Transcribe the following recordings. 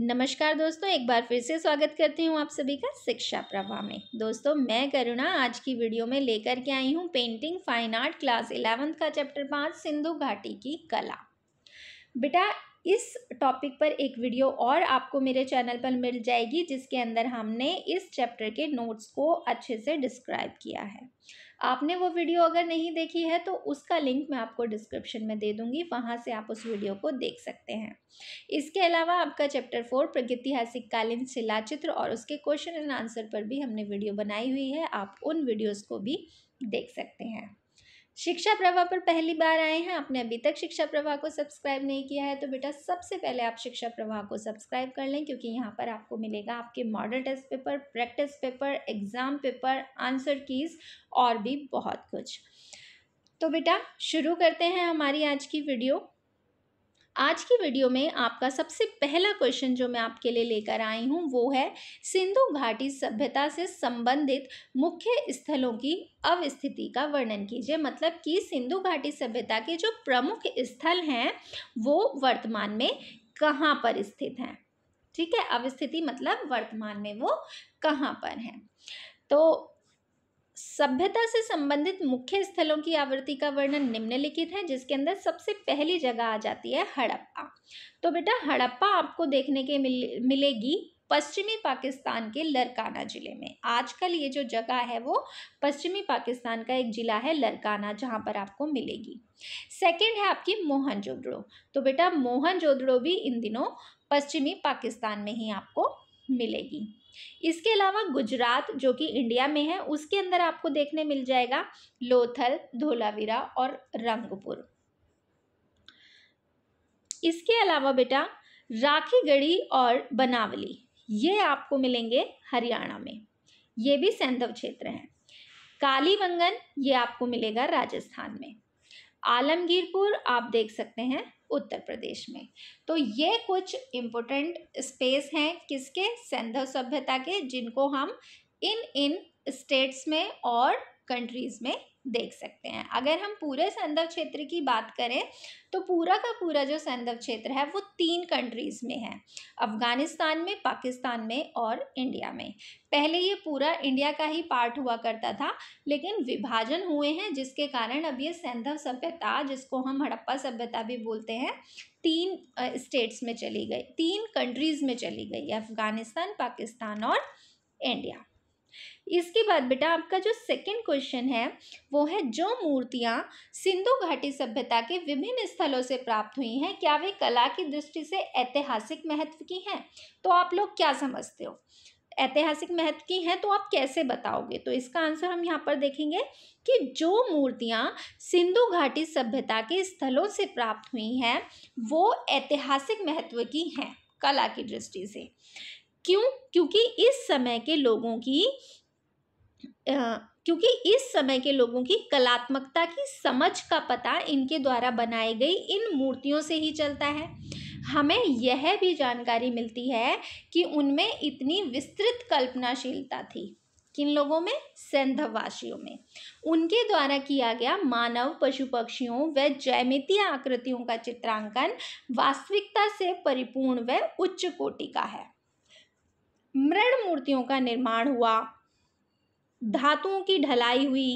नमस्कार दोस्तों एक बार फिर से स्वागत करती हूँ आप सभी का शिक्षा प्रवाह में दोस्तों मैं करुणा आज की वीडियो में लेकर के आई हूँ painting fine art class eleventh का चैप्टर पाँच सिंधु घाटी की कला बेटा इस टॉपिक पर एक वीडियो और आपको मेरे चैनल पर मिल जाएगी जिसके अंदर हमने इस चैप्टर के नोट्स को अच्छे से डिस्क्राइब किया है आपने वो वीडियो अगर नहीं देखी है तो उसका लिंक मैं आपको डिस्क्रिप्शन में दे दूँगी वहाँ से आप उस वीडियो को देख सकते हैं इसके अलावा आपका चैप्टर फोर प्रगतिहासिक कालीन शिलाचित्र और उसके क्वेश्चन एंड आंसर पर भी हमने वीडियो बनाई हुई है आप उन वीडियोज़ को भी देख सकते हैं शिक्षा प्रवाह पर पहली बार आए हैं आपने अभी तक शिक्षा प्रवाह को सब्सक्राइब नहीं किया है तो बेटा सबसे पहले आप शिक्षा प्रवाह को सब्सक्राइब कर लें क्योंकि यहाँ पर आपको मिलेगा आपके model test paper practice paper exam paper answer keys और भी बहुत कुछ तो बेटा शुरू करते हैं हमारी आज की वीडियो आज की वीडियो में आपका सबसे पहला क्वेश्चन जो मैं आपके लिए लेकर आई हूँ वो है सिंधु घाटी सभ्यता से संबंधित मुख्य स्थलों की अवस्थिति का वर्णन कीजिए मतलब कि सिंधु घाटी सभ्यता के जो प्रमुख स्थल हैं वो वर्तमान में कहाँ पर स्थित हैं ठीक है अवस्थिति मतलब वर्तमान में वो कहाँ पर हैं तो सभ्यता से संबंधित मुख्य स्थलों की आवृत्ति का वर्णन निम्नलिखित है जिसके अंदर सबसे पहली जगह आ जाती है हड़प्पा तो बेटा हड़प्पा आपको देखने के मिल, मिलेगी पश्चिमी पाकिस्तान के लरकाना जिले में आजकल ये जो जगह है वो पश्चिमी पाकिस्तान का एक जिला है लरकाना जहाँ पर आपको मिलेगी सेकंड है आपकी मोहनजोदड़ो तो बेटा मोहनजोदड़ो भी इन दिनों पश्चिमी पाकिस्तान में ही आपको मिलेगी इसके अलावा गुजरात जो कि इंडिया में है उसके अंदर आपको देखने मिल जाएगा लोथल धोलावीरा और रंगपुर इसके अलावा बेटा राखीगढ़ी और बनावली ये आपको मिलेंगे हरियाणा में ये भी सैंधव क्षेत्र है कालीबंगन ये आपको मिलेगा राजस्थान में आलमगीरपुर आप देख सकते हैं उत्तर प्रदेश में तो ये कुछ इम्पोर्टेंट स्पेस हैं किसके सिंधु सभ्यता के जिनको हम इन इन स्टेट्स में और कंट्रीज़ में देख सकते हैं अगर हम पूरे संदर्भ क्षेत्र की बात करें तो पूरा का पूरा जो संदर्भ क्षेत्र है वो तीन कंट्रीज़ में है अफ़गानिस्तान में पाकिस्तान में और इंडिया में पहले ये पूरा इंडिया का ही पार्ट हुआ करता था लेकिन विभाजन हुए हैं जिसके कारण अब ये संदर्भ सभ्यता जिसको हम हड़प्पा सभ्यता भी बोलते हैं तीन स्टेट्स में चली गई तीन कंट्रीज़ में चली गई अफ़गानिस्तान पाकिस्तान और इंडिया इसके बाद बेटा आपका जो सेकंड क्वेश्चन है वो है जो मूर्तियाँ सिंधु घाटी सभ्यता के विभिन्न स्थलों से प्राप्त हुई हैं क्या वे कला की दृष्टि से ऐतिहासिक महत्व की हैं तो आप लोग क्या समझते हो ऐतिहासिक महत्व की हैं तो आप कैसे बताओगे तो इसका आंसर हम यहाँ पर देखेंगे कि जो मूर्तियाँ सिंधु घाटी सभ्यता के स्थलों से प्राप्त हुई हैं वो ऐतिहासिक महत्व की हैं कला की दृष्टि से क्यों क्योंकि इस समय के लोगों की क्योंकि इस समय के लोगों की कलात्मकता की समझ का पता इनके द्वारा बनाई गई इन मूर्तियों से ही चलता है हमें यह भी जानकारी मिलती है कि उनमें इतनी विस्तृत कल्पनाशीलता थी किन लोगों में सैंधववासियों में उनके द्वारा किया गया मानव पशु पक्षियों व जैमितीय आकृतियों का चित्रांकन वास्तविकता से परिपूर्ण व उच्च कोटि का है मृण मूर्तियों का निर्माण हुआ धातुओं की ढलाई हुई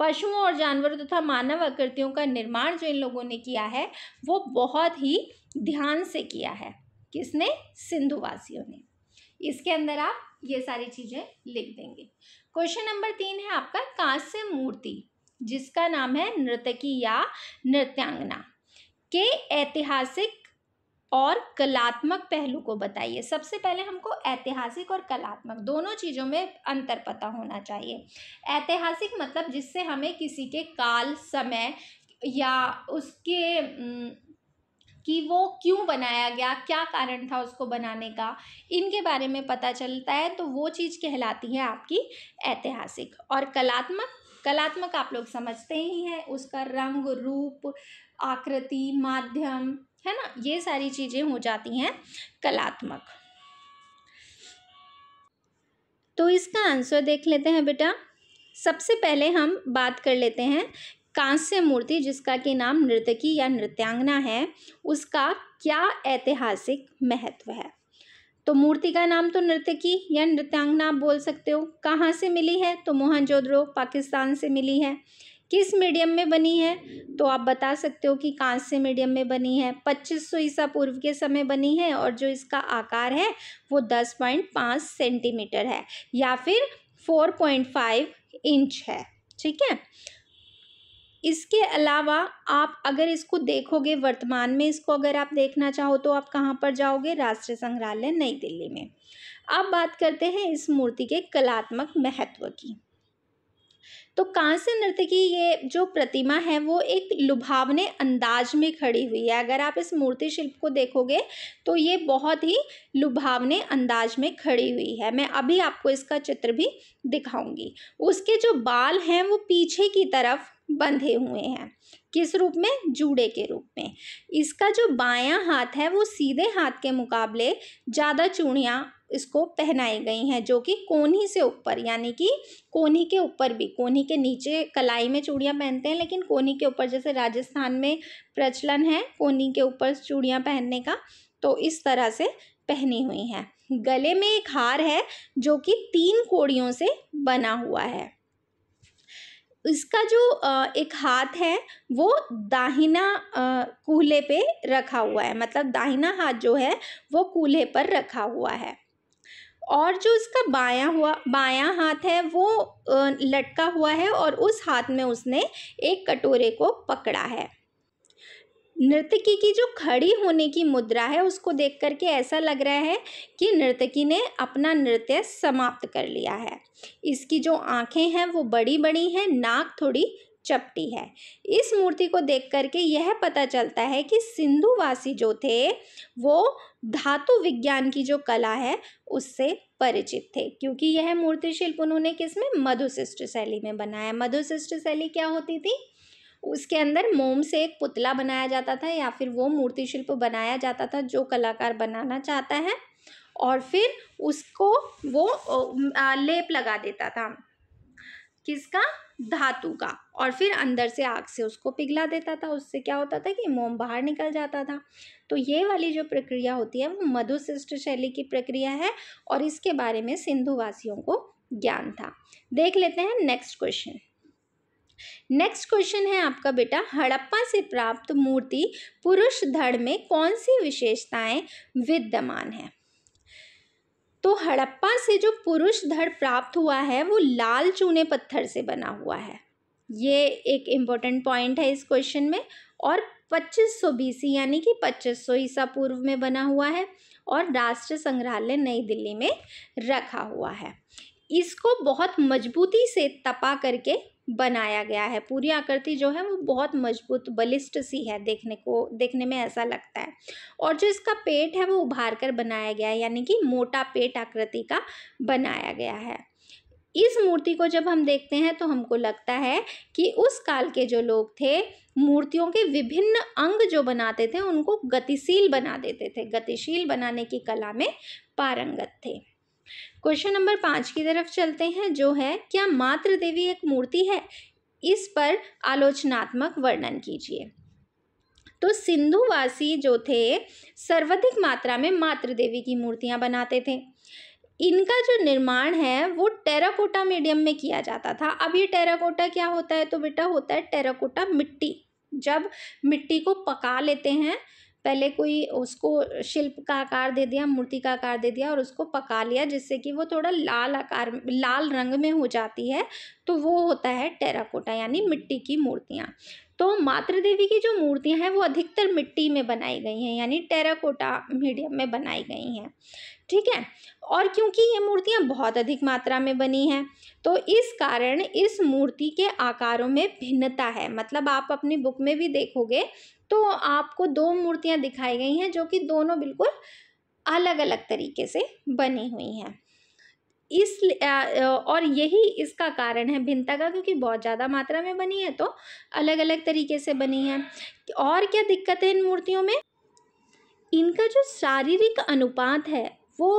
पशुओं और जानवरों तथा मानव आकृतियों का निर्माण जो इन लोगों ने किया है वो बहुत ही ध्यान से किया है किसने सिंधुवासियों ने इसके अंदर आप ये सारी चीज़ें लिख देंगे क्वेश्चन नंबर तीन है आपका कांस्य मूर्ति जिसका नाम है नृतकी या नृत्यांगना के ऐतिहासिक और कलात्मक पहलू को बताइए सबसे पहले हमको ऐतिहासिक और कलात्मक दोनों चीज़ों में अंतर पता होना चाहिए ऐतिहासिक मतलब जिससे हमें किसी के काल समय या उसके कि वो क्यों बनाया गया क्या कारण था उसको बनाने का इनके बारे में पता चलता है तो वो चीज़ कहलाती है आपकी ऐतिहासिक और कलात्मक कलात्मक आप लोग समझते ही हैं उसका रंग रूप आकृति माध्यम है ना ये सारी चीज़ें हो जाती हैं कलात्मक तो इसका आंसर देख लेते हैं बेटा सबसे पहले हम बात कर लेते हैं कांस्य मूर्ति जिसका कि नाम नृतकी या नृत्यांगना है उसका क्या ऐतिहासिक महत्व है तो मूर्ति का नाम तो नृत्यकी या नृत्यांगना आप बोल सकते हो कहाँ से मिली है तो मोहनजोदड़ो पाकिस्तान से मिली है किस मीडियम में बनी है तो आप बता सकते हो कि कांस्य मीडियम में बनी है 2500 ईसा पूर्व के समय बनी है और जो इसका आकार है वो 10.5 सेंटीमीटर है या फिर 4.5 इंच है ठीक है इसके अलावा आप अगर इसको देखोगे वर्तमान में इसको अगर आप देखना चाहो तो आप कहाँ पर जाओगे राष्ट्रीय संग्रहालय नई दिल्ली में अब बात करते हैं इस मूर्ति के कलात्मक महत्व की तो कांस्य नृत्य की ये जो प्रतिमा है वो एक लुभावने अंदाज में खड़ी हुई है अगर आप इस मूर्ति शिल्प को देखोगे तो ये बहुत ही लुभावने अंदाज में खड़ी हुई है मैं अभी आपको इसका चित्र भी दिखाऊंगी उसके जो बाल हैं वो पीछे की तरफ बंधे हुए हैं किस रूप में जूड़े के रूप में इसका जो बायां हाथ है वो सीधे हाथ के मुकाबले ज़्यादा चूड़ियाँ इसको पहनाई गई हैं जो कि कोनी से ऊपर यानी कि कोनी के ऊपर भी कोनी के नीचे कलाई में चूड़ियाँ पहनते हैं लेकिन कोनी के ऊपर जैसे राजस्थान में प्रचलन है कोनी के ऊपर चूड़ियाँ पहनने का तो इस तरह से पहनी हुई हैं गले में एक हार है जो कि तीन कोड़ियों से बना हुआ है इसका जो एक हाथ है वो दाहिना कूल्हे पे रखा हुआ है मतलब दाहिना हाथ जो है वो कूल्हे पर रखा हुआ है और जो इसका बाया हुआ बाया हाथ है वो लटका हुआ है और उस हाथ में उसने एक कटोरे को पकड़ा है नर्तकी की जो खड़ी होने की मुद्रा है उसको देख करके ऐसा लग रहा है कि नर्तकी ने अपना नृत्य समाप्त कर लिया है इसकी जो आँखें हैं वो बड़ी बड़ी हैं नाक थोड़ी चपटी है इस मूर्ति को देख करके यह पता चलता है कि सिंधुवासी जो थे वो धातु विज्ञान की जो कला है उससे परिचित थे क्योंकि यह मूर्ति शिल्प उन्होंने में मधुशिष्ट शैली में बनाया मधुशिष्ट शैली क्या होती थी उसके अंदर मोम से एक पुतला बनाया जाता था या फिर वो मूर्ति शिल्प बनाया जाता था जो कलाकार बनाना चाहता है और फिर उसको वो लेप लगा देता था किसका धातु का और फिर अंदर से आग से उसको पिघला देता था उससे क्या होता था कि मोम बाहर निकल जाता था तो ये वाली जो प्रक्रिया होती है वो मधुशिष्ट शैली की प्रक्रिया है और इसके बारे में सिंधुवासियों को ज्ञान था देख लेते हैं नेक्स्ट क्वेश्चन नेक्स्ट क्वेश्चन है आपका बेटा हड़प्पा से प्राप्त मूर्ति पुरुष धड़ में कौन सी विशेषताएं विद्यमान है तो हड़प्पा से जो पुरुष धड़ प्राप्त हुआ है वो लाल चूने पत्थर से बना हुआ है ये एक इम्पॉर्टेंट पॉइंट है इस क्वेश्चन में और 2500 सौ यानी कि 2500 ईसा पूर्व में बना हुआ है और राष्ट्रीय संग्रहालय नई दिल्ली में रखा हुआ है इसको बहुत मजबूती से तपा करके बनाया गया है पूरी आकृति जो है वो बहुत मजबूत बलिष्ठ सी है देखने को देखने में ऐसा लगता है और जो इसका पेट है वो उभार कर बनाया गया है यानी कि मोटा पेट आकृति का बनाया गया है इस मूर्ति को जब हम देखते हैं तो हमको लगता है कि उस काल के जो लोग थे मूर्तियों के विभिन्न अंग जो बनाते थे उनको गतिशील बना देते थे गतिशील बनाने की कला में पारंगत थे क्वेश्चन नंबर पाँच की तरफ चलते हैं जो है क्या मातृ देवी एक मूर्ति है इस पर आलोचनात्मक वर्णन कीजिए तो सिंधुवासी जो थे सर्वाधिक मात्रा में मातृ देवी की मूर्तियाँ बनाते थे इनका जो निर्माण है वो टेराकोटा मीडियम में किया जाता था अब ये टेराकोटा क्या होता है तो बेटा होता है टेराकोटा मिट्टी जब मिट्टी को पका लेते हैं पहले कोई उसको शिल्प का आकार दे दिया मूर्ति का आकार दे दिया और उसको पका लिया जिससे कि वो थोड़ा लाल आकार लाल रंग में हो जाती है तो वो होता है टेराकोटा यानी मिट्टी की मूर्तियाँ तो मातृ देवी की जो मूर्तियाँ हैं वो अधिकतर मिट्टी में बनाई गई हैं यानी टेराकोटा मीडियम में बनाई गई हैं ठीक है और क्योंकि ये मूर्तियाँ बहुत अधिक मात्रा में बनी हैं तो इस कारण इस मूर्ति के आकारों में भिन्नता है मतलब आप अपनी बुक में भी देखोगे तो आपको दो मूर्तियाँ दिखाई गई हैं जो कि दोनों बिल्कुल अलग अलग तरीके से बनी हुई हैं इस और यही इसका कारण है भिन्नता का क्योंकि बहुत ज़्यादा मात्रा में बनी है तो अलग अलग तरीके से बनी है और क्या दिक्कत है इन मूर्तियों में इनका जो शारीरिक अनुपात है वो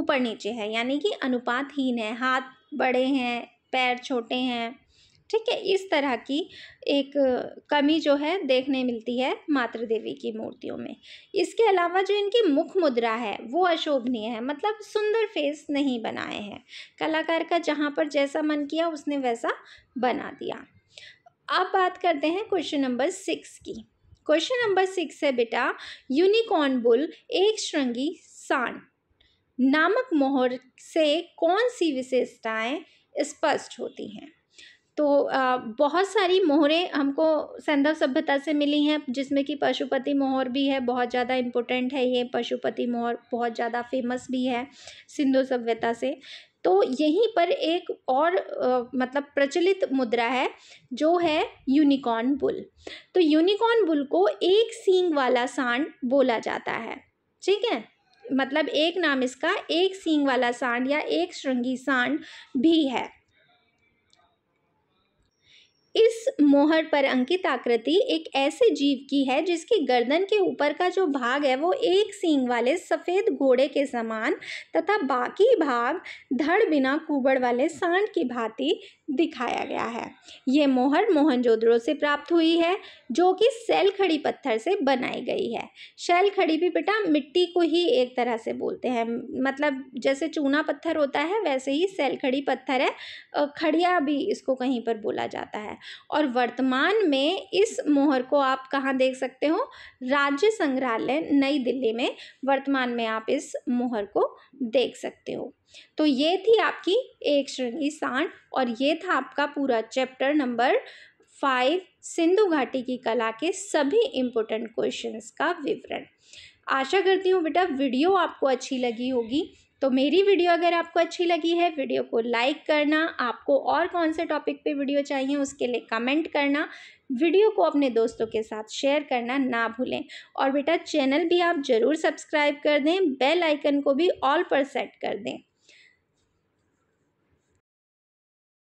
ऊपर नीचे है यानी कि अनुपातहीन है हाथ बड़े हैं पैर छोटे हैं ठीक है इस तरह की एक कमी जो है देखने मिलती है मातृ देवी की मूर्तियों में इसके अलावा जो इनकी मुख मुद्रा है वो अशोभनीय है मतलब सुंदर फेस नहीं बनाए हैं कलाकार का जहाँ पर जैसा मन किया उसने वैसा बना दिया अब बात करते हैं क्वेश्चन नंबर सिक्स की क्वेश्चन नंबर सिक्स है बेटा यूनिकॉर्न बुल एक श्रृंगी सान नामक मोहर से कौन सी विशेषताएं स्पष्ट होती हैं तो आ, बहुत सारी मोहरें हमको संधव सभ्यता से मिली हैं जिसमें कि पशुपति मोहर भी है बहुत ज़्यादा इम्पोर्टेंट है ये पशुपति मोहर बहुत ज़्यादा फेमस भी है सिंधु सभ्यता से तो यहीं पर एक और आ, मतलब प्रचलित मुद्रा है जो है यूनिकॉर्न बुल तो यूनिकॉर्न बुल को एक सींग वाला सांड बोला जाता है ठीक है मतलब एक नाम इसका एक सींग वाला सांड या एक श्रृंगी सांड भी है इस मोहर पर अंकित आकृति एक ऐसे जीव की है जिसकी गर्दन के ऊपर का जो भाग है वो एक सींग वाले सफ़ेद घोड़े के समान तथा बाकी भाग धड़ बिना कुबड़ वाले सांड की भांति दिखाया गया है ये मोहर मोहनजोदड़ो से प्राप्त हुई है जो कि सेल खड़ी पत्थर से बनाई गई है शैल खड़ी भी बेटा मिट्टी को ही एक तरह से बोलते हैं मतलब जैसे चूना पत्थर होता है वैसे ही सेल खड़ी पत्थर है खड़िया भी इसको कहीं पर बोला जाता है और वर्तमान में इस मोहर को आप कहाँ देख सकते हो राज्य संग्रहालय नई दिल्ली में वर्तमान में आप इस मोहर को देख सकते हो तो ये थी आपकी एक श्रेणी सांड और ये था आपका पूरा चैप्टर नंबर फाइव सिंधु घाटी की कला के सभी इम्पोर्टेंट क्वेश्चंस का विवरण आशा करती हूँ बेटा वीडियो आपको अच्छी लगी होगी तो मेरी वीडियो अगर आपको अच्छी लगी है वीडियो को लाइक करना आपको और कौन से टॉपिक पे वीडियो चाहिए उसके लिए कमेंट करना वीडियो को अपने दोस्तों के साथ शेयर करना ना भूलें और बेटा चैनल भी आप ज़रूर सब्सक्राइब कर दें बेल आइकन को भी ऑल पर सेट कर दें